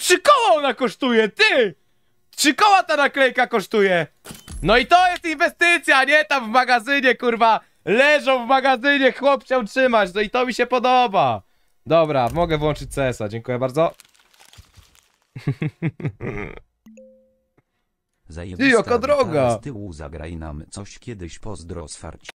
trzy koła ona kosztuje, ty! Trzy koła ta naklejka kosztuje! No i to jest inwestycja, nie? Tam w magazynie, kurwa, leżą w magazynie, chłop trzymać, no i to mi się podoba. Dobra, mogę włączyć CS-a, dziękuję bardzo. Zajebista Ty, jaka droga! Z tyłu zagraj nam coś kiedyś pozdro swarci.